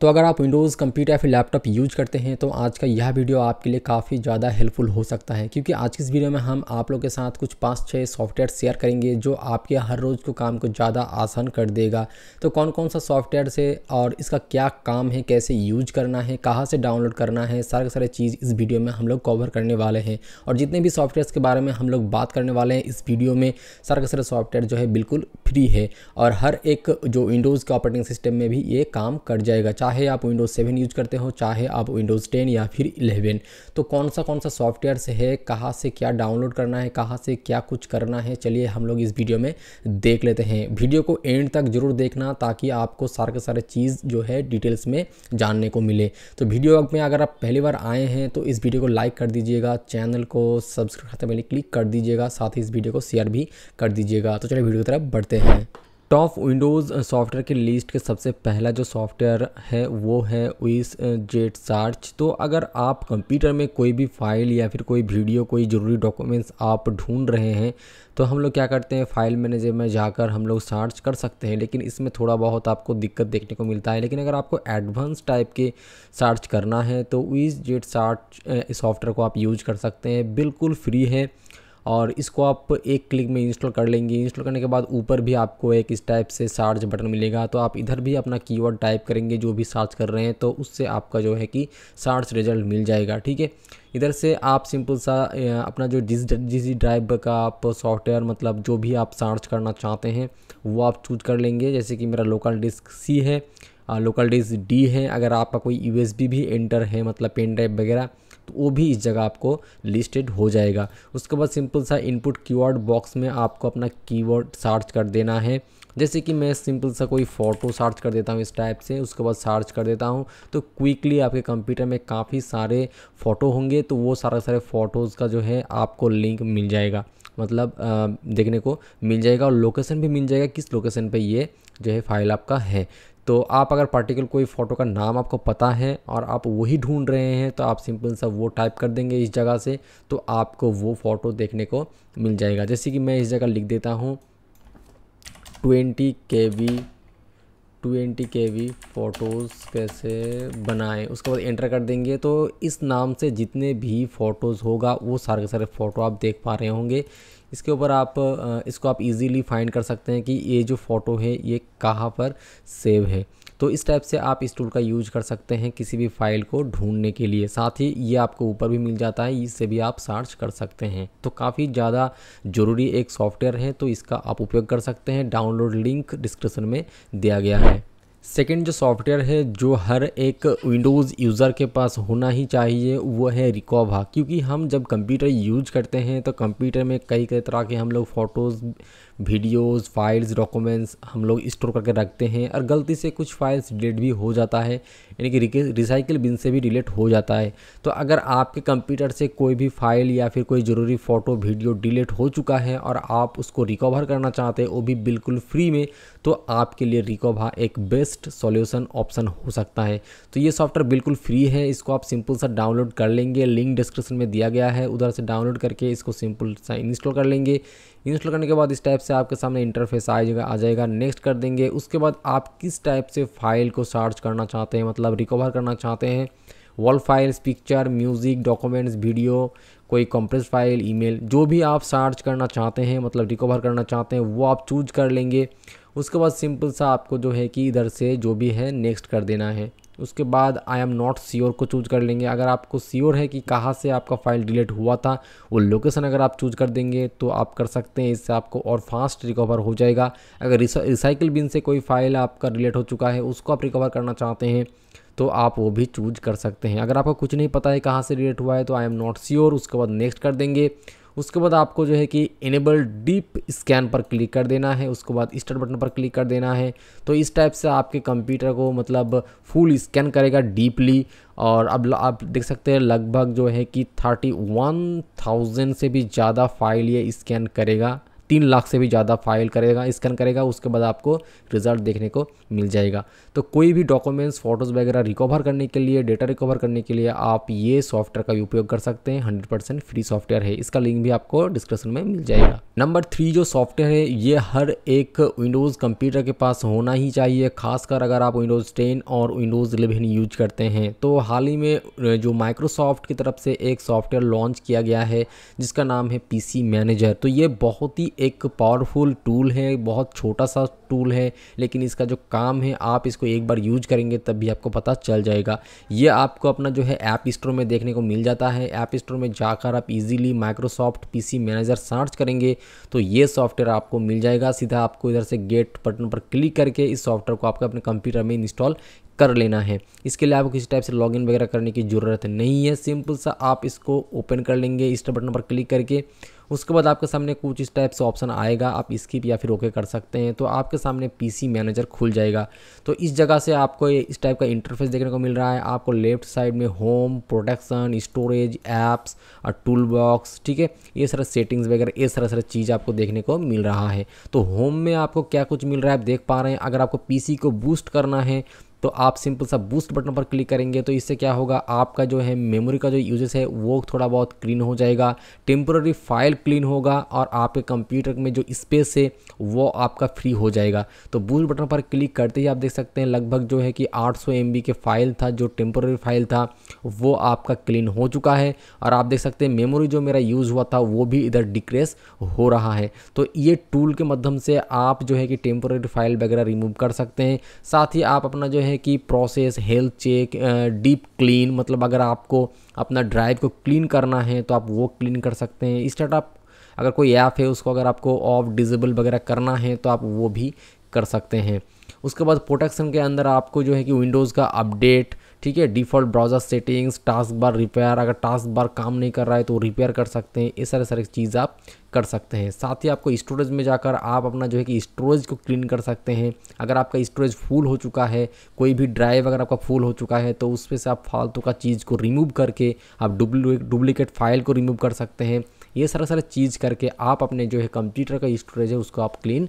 तो अगर आप विंडोज़ कंप्यूटर या फिर लैपटॉप यूज करते हैं तो आज का यह वीडियो आपके लिए काफ़ी ज़्यादा हेल्पफुल हो सकता है क्योंकि आज की इस वीडियो में हम आप लोग के साथ कुछ पाँच छः सॉफ्टवेयर शेयर करेंगे जो आपके हर रोज़ को काम को ज़्यादा आसान कर देगा तो कौन कौन सा सॉफ्टवेयर से और इसका क्या काम है कैसे यूज करना है कहाँ से डाउनलोड करना है सारे सारे चीज़ इस वीडियो में हम लोग कवर करने वाले हैं और जितने भी सॉफ्टवेयर के बारे में हम लोग बात करने वाले हैं इस वीडियो में सारे सारे सॉफ्टवेयर जो है बिल्कुल फ्री है और हर एक जो विंडोज़ के ऑपरेटिंग सिस्टम में भी ये काम कर जाएगा चाहे आप विंडोज़ सेवन यूज करते हो चाहे आप विंडोज़ टेन या फिर इलेवन तो कौन सा कौन सा सॉफ्टवेयर से है कहाँ से क्या डाउनलोड करना है कहाँ से क्या कुछ करना है चलिए हम लोग इस वीडियो में देख लेते हैं वीडियो को एंड तक जरूर देखना ताकि आपको सारे के सारे चीज़ जो है डिटेल्स में जानने को मिले तो वीडियो में अगर आप पहली बार आए हैं तो इस वीडियो को लाइक कर दीजिएगा चैनल को सब्सक्राइब करते पहले क्लिक कर दीजिएगा साथ ही इस वीडियो को शेयर भी कर दीजिएगा तो चलिए वीडियो की तरफ बढ़ते हैं टॉप विंडोज़ सॉफ्टवेयर के लिस्ट के सबसे पहला जो सॉफ्टवेयर है वो है उइस जेट सार्च तो अगर आप कंप्यूटर में कोई भी फाइल या फिर कोई वीडियो कोई ज़रूरी डॉक्यूमेंट्स आप ढूंढ रहे हैं तो हम लोग क्या करते हैं फाइल मैनेजर में जाकर हम लोग सर्च कर सकते हैं लेकिन इसमें थोड़ा बहुत आपको दिक्कत देखने को मिलता है लेकिन अगर आपको एडवांस टाइप के सर्च करना है तो उइस जेट सार्च सॉफ्टवेयर को आप यूज कर सकते हैं बिल्कुल फ्री है और इसको आप एक क्लिक में इंस्टॉल कर लेंगे इंस्टॉल करने के बाद ऊपर भी आपको एक इस टाइप से सर्च बटन मिलेगा तो आप इधर भी अपना कीवर्ड टाइप करेंगे जो भी सर्च कर रहे हैं तो उससे आपका जो है कि सर्च रिजल्ट मिल जाएगा ठीक है इधर से आप सिंपल सा अपना जो जिस जिस ड्राइव का आप सॉफ्टवेयर मतलब जो भी आप सर्च करना चाहते हैं वो आप चूज कर लेंगे जैसे कि मेरा लोकल डिस्क सी है लोकल डिस्क डी है अगर आपका कोई यूएसबी भी एंटर है मतलब पेन ड्राइव वगैरह तो वो भी इस जगह आपको लिस्टेड हो जाएगा उसके बाद सिंपल सा इनपुट कीवर्ड बॉक्स में आपको अपना कीवर्ड सर्च कर देना है जैसे कि मैं सिंपल सा कोई फ़ोटो सर्च कर देता हूँ इस टाइप से उसके बाद सर्च कर देता हूँ तो क्विकली आपके कंप्यूटर में काफ़ी सारे फ़ोटो होंगे तो वो सारे सारे फ़ोटोज़ का जो है आपको लिंक मिल जाएगा मतलब आ, देखने को मिल जाएगा और लोकेशन भी मिल जाएगा किस लोकेशन पे ये जो है फाइल आपका है तो आप अगर पार्टिकल कोई फ़ोटो का नाम आपको पता है और आप वही ढूंढ रहे हैं तो आप सिंपल सा वो टाइप कर देंगे इस जगह से तो आपको वो फ़ोटो देखने को मिल जाएगा जैसे कि मैं इस जगह लिख देता हूँ twenty K V twenty K V photos कैसे बनाएं उसके बाद एंटर कर देंगे तो इस नाम से जितने भी फ़ोटोज़ होगा वो सारे के सारे फ़ोटो आप देख पा रहे होंगे इसके ऊपर आप इसको आप इजीली फाइंड कर सकते हैं कि ये जो फ़ोटो है ये कहाँ पर सेव है तो इस टाइप से आप इस टूल का यूज कर सकते हैं किसी भी फाइल को ढूंढने के लिए साथ ही ये आपको ऊपर भी मिल जाता है इससे भी आप सर्च कर सकते हैं तो काफ़ी ज़्यादा ज़रूरी एक सॉफ्टवेयर है तो इसका आप उपयोग कर सकते हैं डाउनलोड लिंक डिस्क्रिप्शन में दिया गया है सेकेंड जो सॉफ्टवेयर है जो हर एक विंडोज़ यूज़र के पास होना ही चाहिए वो है रिकॉवा क्योंकि हम जब कंप्यूटर यूज करते हैं तो कंप्यूटर में कई कई तरह के हम लोग फ़ोटोज़ वीडियोस फाइल्स डॉक्यूमेंट्स हम लोग स्टोर करके रखते हैं और गलती से कुछ फाइल्स डिलीट भी हो जाता है यानी कि रिसाइकिल बिन से भी डिलीट हो जाता है तो अगर आपके कंप्यूटर से कोई भी फाइल या फिर कोई ज़रूरी फ़ोटो वीडियो डिलीट हो चुका है और आप उसको रिकवर करना चाहते हैं वो भी बिल्कुल फ्री में तो आपके लिए रिकोवा एक बेस्ट सॉल्यूशन ऑप्शन हो सकता है तो ये सॉफ्टवेयर बिल्कुल फ्री है इसको आप सिंपल सा डाउनलोड कर लेंगे लिंक डिस्क्रिप्शन में दिया गया है उधर से डाउनलोड करके इसको सिंपल सा इंस्टॉल कर लेंगे इंस्टॉल करने के बाद इस टाइप से आपके सामने इंटरफेस आ जाएगा आ जाएगा नेक्स्ट कर देंगे उसके बाद आप किस टाइप से फाइल को सर्च करना चाहते हैं मतलब रिकवर करना चाहते हैं all files picture music documents video कोई कंप्रेस फाइल ईमेल जो भी आप सर्च करना चाहते हैं मतलब रिकवर करना चाहते हैं वो आप चूज कर लेंगे उसके बाद सिंपल सा आपको जो है कि इधर से जो भी है नेक्स्ट कर देना है उसके बाद आई एम नॉट स्योर को चूज कर लेंगे अगर आपको स्योर है कि कहाँ से आपका फाइल डिलीट हुआ था वो लोकेशन अगर आप चूज कर देंगे तो आप कर सकते हैं इससे आपको और फास्ट रिकवर हो जाएगा अगर रिसाइकिल बिन से कोई फाइल आपका डिलीट हो चुका है उसको आप रिकवर करना चाहते हैं तो आप वो भी चूज कर सकते हैं अगर आपको कुछ नहीं पता है कहाँ से डिलीट हुआ है तो आई एम नॉट सियोर उसके बाद नेक्स्ट कर देंगे उसके बाद आपको जो है कि इनेबल डीप स्कैन पर क्लिक कर देना है उसके बाद स्टार्ट बटन पर क्लिक कर देना है तो इस टाइप से आपके कंप्यूटर को मतलब फुल स्कैन करेगा डीपली और अब आप देख सकते हैं लगभग जो है कि थर्टी वन थाउजेंड से भी ज़्यादा फाइल ये स्कैन करेगा तीन लाख से भी ज़्यादा फाइल करेगा स्कैन करेगा उसके बाद आपको रिजल्ट देखने को मिल जाएगा तो कोई भी डॉक्यूमेंट्स फोटोज़ वगैरह रिकवर करने के लिए डेटा रिकवर करने के लिए आप ये सॉफ्टवेयर का उपयोग कर सकते हैं हंड्रेड परसेंट फ्री सॉफ्टवेयर है इसका लिंक भी आपको डिस्क्रिप्शन में मिल जाएगा नंबर थ्री जो सॉफ्टवेयर है ये हर एक विंडोज़ कंप्यूटर के पास होना ही चाहिए खासकर अगर आप विंडोज़ टेन और विंडोज़ इलेवन यूज करते हैं तो हाल ही में जो माइक्रोसॉफ्ट की तरफ से एक सॉफ्टवेयर लॉन्च किया गया है जिसका नाम है पीसी मैनेजर तो ये बहुत ही एक पावरफुल टूल है बहुत छोटा सा टूल है लेकिन इसका जो काम है आप इसको एक बार यूज करेंगे तब भी आपको पता चल जाएगा ये आपको अपना जो है ऐप स्टोर में देखने को मिल जाता है ऐप स्टोर में जाकर आप easily Microsoft PC manager search करेंगे तो ये सॉफ्टवेयर आपको मिल जाएगा सीधा आपको इधर से गेट बटन पर क्लिक करके इस सॉफ्टवेयर को आपको अपने कंप्यूटर में इंस्टॉल कर लेना है इसके लिए आपको किसी टाइप से लॉगिन वगैरह करने की ज़रूरत नहीं है सिंपल सा आप इसको ओपन कर लेंगे इस बटन पर क्लिक करके उसके बाद आपके सामने कुछ इस टाइप से ऑप्शन आएगा आप स्किप या फिर ओके कर सकते हैं तो आपके सामने पीसी मैनेजर खुल जाएगा तो इस जगह से आपको इस टाइप का इंटरफेस देखने को मिल रहा है आपको लेफ्ट साइड में होम प्रोटेक्शन स्टोरेज ऐप्स और टूल बॉक्स ठीक है ये सारा सेटिंग्स वगैरह ये सारा सारा चीज़ आपको देखने को मिल रहा है तो होम में आपको क्या कुछ मिल रहा है आप देख पा रहे हैं अगर आपको पीसी को बूस्ट करना है तो आप सिंपल सा बूस्ट बटन पर क्लिक करेंगे तो इससे क्या होगा आपका जो है मेमोरी का जो यूजेस है वो थोड़ा बहुत क्लीन हो जाएगा टेम्पोरी फाइल क्लीन होगा और आपके कंप्यूटर में जो स्पेस है वो आपका फ्री हो जाएगा तो बूस्ट बटन पर क्लिक करते ही आप देख सकते हैं लगभग जो है कि आठ सौ के फाइल था जो टेम्प्रोरी फाइल था वो आपका क्लीन हो चुका है और आप देख सकते हैं मेमोरी जो मेरा यूज़ हुआ था वो भी इधर डिक्रेस हो रहा है तो ये टूल के माध्यम से आप जो है कि टेम्प्रोरी फाइल वगैरह रिमूव कर सकते हैं साथ ही आप अपना जो है हैं कि process health check deep clean मतलब अगर आपको अपना ड्राइव को क्लीन करना है तो आप वो क्लीन कर सकते हैं स्टार्टअप आप अगर कोई ऐप है उसको अगर आपको ऑफ डिजेबल वगैरह करना है तो आप वो भी कर सकते हैं उसके बाद प्रोटेक्शन के अंदर आपको जो है कि विंडोज़ का अपडेट ठीक है default browser settings task bar repair अगर टास्क बार काम नहीं कर रहा है तो रिपेयर कर सकते हैं ये सारे सारे चीज़ आप कर सकते हैं साथ ही आपको स्टोरेज में जाकर आप अपना जो है कि स्टोरेज को क्लीन कर सकते हैं अगर आपका स्टोरेज फुल हो चुका है कोई भी ड्राइव अगर आपका फुल हो चुका है तो उसमें से आप फालतू का चीज़ को रिमूव करके आप डुप्लीकेट फाइल को रिमूव कर सकते हैं ये सारा सारा चीज़ करके आप अपने जो है कंप्यूटर का स्टोरेज है उसको आप क्लीन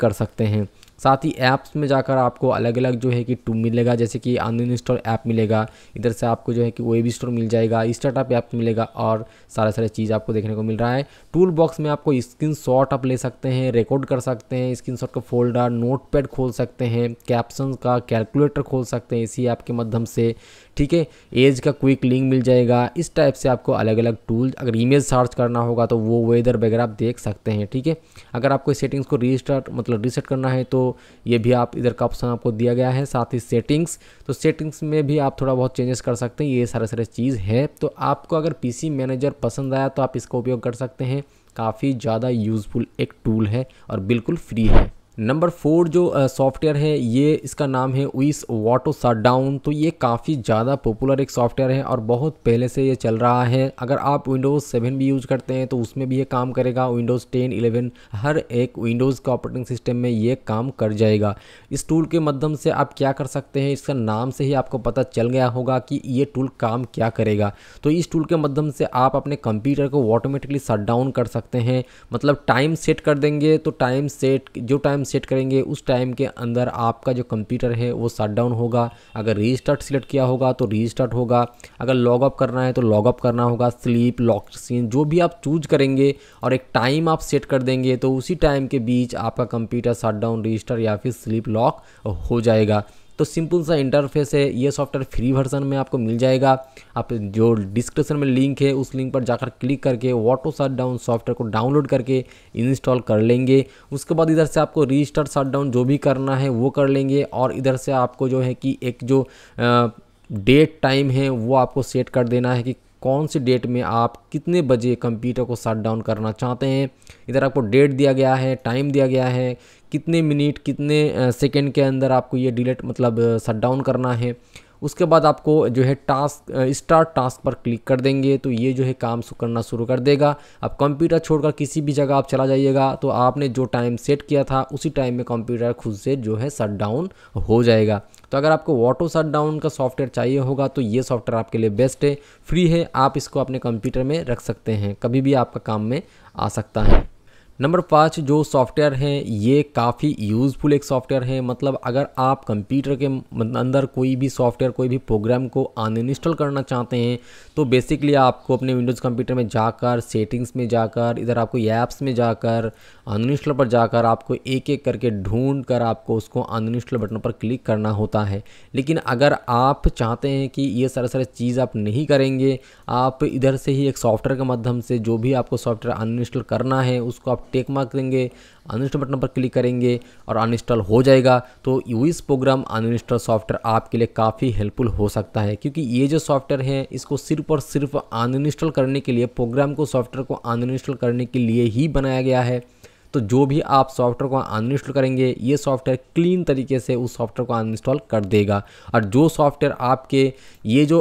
कर सकते हैं साथ ही ऐप्स में जाकर आपको अलग अलग जो है कि टू मिलेगा जैसे कि अन स्टोर ऐप मिलेगा इधर से आपको जो है कि वेब स्टोर मिल जाएगा स्टार्टअप ऐप मिलेगा और सारा सारे चीज़ आपको देखने को मिल रहा है टूल बॉक्स में आपको स्क्रीन शॉट आप ले सकते हैं रिकॉर्ड कर सकते हैं स्क्रीन शॉट का फोल्डर नोट खोल सकते हैं कैप्शन का कैलकुलेटर खोल सकते हैं इसी ऐप के माध्यम से ठीक है एज का क्विक लिंक मिल जाएगा इस टाइप से आपको अलग अलग टूल अगर इमेज सर्च करना होगा तो वो वेदर वगैरह आप देख सकते हैं ठीक है अगर आपको सेटिंग्स को रिस्टार्ट मतलब रिसेट करना है तो ये भी आप इधर का ऑप्शन आपको दिया गया है साथ ही सेटिंग्स तो सेटिंग्स में भी आप थोड़ा बहुत चेंजेस कर सकते हैं ये सारे सारे चीज़ है तो आपको अगर पीसी मैनेजर पसंद आया तो आप इसका उपयोग कर सकते हैं काफ़ी ज़्यादा यूज़फुल एक टूल है और बिल्कुल फ्री है नंबर फोर जो सॉफ्टवेयर है ये इसका नाम है उइस वाटो डाउन तो ये काफ़ी ज़्यादा पॉपुलर एक सॉफ्टवेयर है और बहुत पहले से ये चल रहा है अगर आप विंडोज़ सेवन भी यूज़ करते हैं तो उसमें भी ये काम करेगा विंडोज़ टेन इलेवन हर एक विंडोज़ का ऑपरेटिंग सिस्टम में ये काम कर जाएगा इस टूल के माध्यम से आप क्या कर सकते हैं इसका नाम से ही आपको पता चल गया होगा कि ये टूल काम क्या करेगा तो इस टूल के माध्यम से आप अपने कंप्यूटर को ऑटोमेटिकली शट डाउन कर सकते हैं मतलब टाइम सेट कर देंगे तो टाइम सेट जो टाइम सेट करेंगे उस टाइम के अंदर आपका जो कंप्यूटर है वो शट डाउन होगा अगर रीस्टार्ट सिलेक्ट किया होगा तो रीस्टार्ट होगा अगर लॉग ऑफ करना है तो लॉग ऑफ करना होगा स्लीप लॉक सीन जो भी आप चूज करेंगे और एक टाइम आप सेट कर देंगे तो उसी टाइम के बीच आपका कंप्यूटर शट डाउन रजिस्टर या फिर स्लीप लॉक हो जाएगा तो सिंपल सा इंटरफेस है ये सॉफ्टवेयर फ्री वर्जन में आपको मिल जाएगा आप जो डिस्क्रिप्शन में लिंक है उस लिंक पर जाकर क्लिक करके वाटो शट डाउन सॉफ्टवेयर को डाउनलोड करके इंस्टॉल कर लेंगे उसके बाद इधर से आपको रजिस्टर शट डाउन जो भी करना है वो कर लेंगे और इधर से आपको जो है कि एक जो डेट टाइम है वो आपको सेट कर देना है कि कौन सी डेट में आप कितने बजे कंप्यूटर को शट डाउन करना चाहते हैं इधर आपको डेट दिया गया है टाइम दिया गया है कितने मिनट कितने सेकेंड के अंदर आपको ये डिलीट मतलब शट डाउन करना है उसके बाद आपको जो है टास्क स्टार्ट टास्क पर क्लिक कर देंगे तो ये जो है काम करना शुरू कर देगा अब कंप्यूटर छोड़कर किसी भी जगह आप चला जाइएगा तो आपने जो टाइम सेट किया था उसी टाइम में कंप्यूटर खुद से जो है शट डाउन हो जाएगा तो अगर आपको ऑटो शट डाउन का सॉफ्टवेयर चाहिए होगा तो ये सॉफ्टवेयर आपके लिए बेस्ट है फ्री है आप इसको अपने कंप्यूटर में रख सकते हैं कभी भी आपका काम में आ सकता है नंबर पाँच जो सॉफ्टवेयर हैं ये काफ़ी यूज़फुल एक सॉफ्टवेयर है मतलब अगर आप कंप्यूटर के अंदर कोई भी सॉफ्टवेयर कोई भी प्रोग्राम को अनइंस्टॉल करना चाहते हैं तो बेसिकली आपको अपने विंडोज़ कंप्यूटर में जाकर सेटिंग्स में जाकर इधर आपको ऐप्स में जाकर अनइंस्टॉल पर जाकर आपको एक एक करके ढूंढ कर आपको उसको अनइंस्टॉल बटन पर क्लिक करना होता है लेकिन अगर आप चाहते हैं कि ये सारे सारे चीज़ आप नहीं करेंगे आप इधर से ही एक सॉफ्टवेयर के माध्यम से जो भी आपको सॉफ्टवेयर अनइंस्टॉल करना है उसको आप टेक मार्क देंगे अनइंस्टॉल बटन पर क्लिक करेंगे और अनइंस्टॉल हो जाएगा तो यूइस प्रोग्राम अनइंस्टॉल सॉफ्टवेयर आपके लिए काफ़ी हेल्पफुल हो सकता है क्योंकि ये जो सॉफ्टवेयर है इसको सिर्फ और सिर्फ अनइंस्टॉल करने के लिए प्रोग्राम को सॉफ्टवेयर को अनइंस्टॉल करने के लिए ही बनाया गया है तो जो भी आप सॉफ्टवेयर को अनइंस्टॉल करेंगे ये सॉफ्टवेयर क्लीन तरीके से उस सॉफ्टवेयर को अनइंस्टॉल कर देगा और जो सॉफ्टवेयर आपके ये जो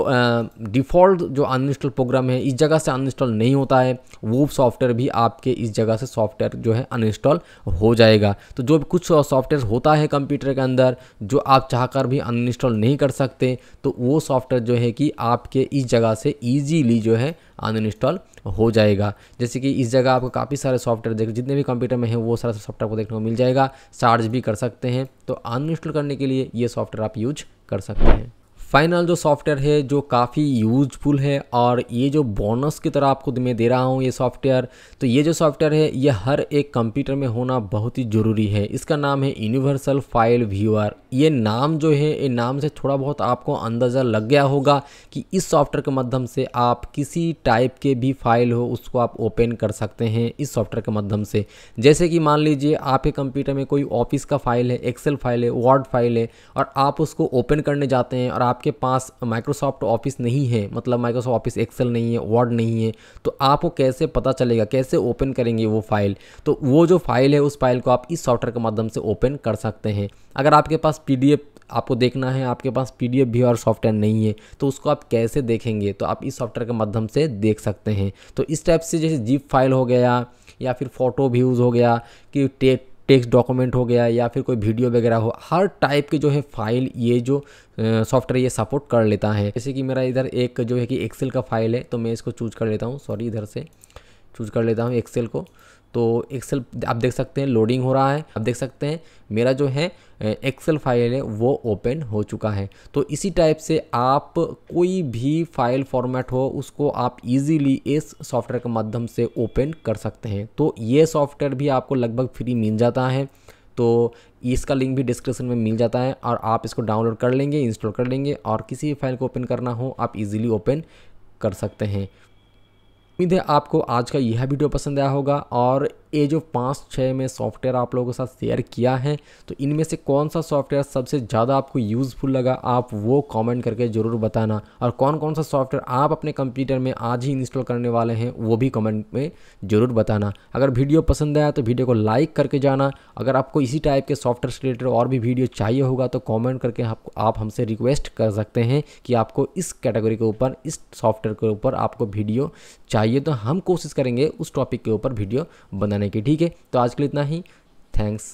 डिफ़ॉल्ट जो अनइंस्टॉल प्रोग्राम है इस जगह से अनइंस्टॉल नहीं होता है वो सॉफ्टवेयर भी आपके इस जगह से सॉफ्टवेयर जो है अनइंस्टॉल हो जाएगा तो जो कुछ सॉफ्टवेयर होता है कंप्यूटर के अंदर जो आप चाहकर भी अनइंस्टॉल नहीं कर सकते तो वो सॉफ्टवेयर जो है कि आपके इस जगह से ईजीली जो है अनइंस्टॉल हो जाएगा जैसे कि इस जगह आपको काफ़ी सारे सॉफ्टवेयर देख जितने भी कंप्यूटर में है वो सारा सॉफ्टवेयर आपको देखने को मिल जाएगा चार्ज भी कर सकते हैं तो अनइंस्टॉल करने के लिए ये सॉफ्टवेयर आप यूज कर सकते हैं फाइनल जो सॉफ्टवेयर है जो काफ़ी यूजफुल है और ये जो बोनस की तरह आपको मैं दे रहा हूँ ये सॉफ्टवेयर तो ये जो सॉफ्टवेयर है ये हर एक कंप्यूटर में होना बहुत ही ज़रूरी है इसका नाम है यूनिवर्सल फाइल व्यूअर ये नाम जो है ये नाम से थोड़ा बहुत आपको अंदाज़ा लग गया होगा कि इस सॉफ्टवेयर के माध्यम से आप किसी टाइप के भी फाइल हो उसको आप ओपन कर सकते हैं इस सॉफ्टवेयर के माध्यम से जैसे कि मान लीजिए आपके कंप्यूटर में कोई ऑफिस का फाइल है एक्सेल फाइल है वर्ड फाइल है और आप उसको ओपन करने जाते हैं और आप आपके पास माइक्रोसॉफ्ट ऑफिस नहीं है मतलब माइक्रोसॉफ्ट ऑफिस एक्सेल नहीं है वर्ड नहीं है तो आपको कैसे पता चलेगा कैसे ओपन करेंगे वो फाइल तो वो जो फाइल है उस फाइल को आप इस सॉफ्टवेयर के माध्यम से ओपन कर सकते हैं अगर आपके पास पी आपको देखना है आपके पास पी डी भी और सॉफ्टवेयर नहीं है तो उसको आप कैसे देखेंगे तो आप इस सॉफ्टवेयर के माध्यम से देख सकते हैं तो इस टाइप से जैसे जीप फाइल हो गया या फिर फोटो व्यूज़ हो गया कि टेक टेक्स्ट डॉक्यूमेंट हो गया या फिर कोई वीडियो वगैरह हो हर टाइप के जो है फाइल ये जो सॉफ्टवेयर ये सपोर्ट कर लेता है जैसे कि मेरा इधर एक जो है कि एक्सेल का फाइल है तो मैं इसको चूज कर लेता हूँ सॉरी इधर से चूज कर लेता हूँ एक्सेल को तो एक्सेल आप देख सकते हैं लोडिंग हो रहा है आप देख सकते हैं मेरा जो है एक्सेल फाइल है वो ओपन हो चुका है तो इसी टाइप से आप कोई भी फाइल फॉर्मेट हो उसको आप इजीली इस सॉफ्टवेयर के माध्यम से ओपन कर सकते हैं तो ये सॉफ्टवेयर भी आपको लगभग फ्री मिल जाता है तो इसका लिंक भी डिस्क्रिप्शन में मिल जाता है और आप इसको डाउनलोड कर लेंगे इंस्टॉल कर लेंगे और किसी भी फाइल को ओपन करना हो आप इजीली ओपन कर सकते हैं उम्मीद है आपको आज का यह वीडियो पसंद आया होगा और ये जो पाँच छः में सॉफ्टवेयर आप लोगों के साथ शेयर किया है तो इनमें से कौन सा सॉफ्टवेयर सबसे ज़्यादा आपको यूज़फुल लगा आप वो कमेंट करके ज़रूर बताना और कौन कौन सा सॉफ्टवेयर आप अपने कंप्यूटर में आज ही इंस्टॉल करने वाले हैं वो भी कमेंट में ज़रूर बताना अगर वीडियो पसंद आया तो वीडियो को लाइक करके जाना अगर आपको इसी टाइप के सॉफ्टवेयर से रिलेटेड और भी वीडियो चाहिए होगा तो कॉमेंट करके आप हमसे रिक्वेस्ट कर सकते हैं कि आपको इस कैटेगरी के ऊपर इस सॉफ्टवेयर के ऊपर आपको वीडियो चाहिए तो हम कोशिश करेंगे उस टॉपिक के ऊपर वीडियो बनाने करने की ठीक है तो आज के लिए इतना ही थैंक्स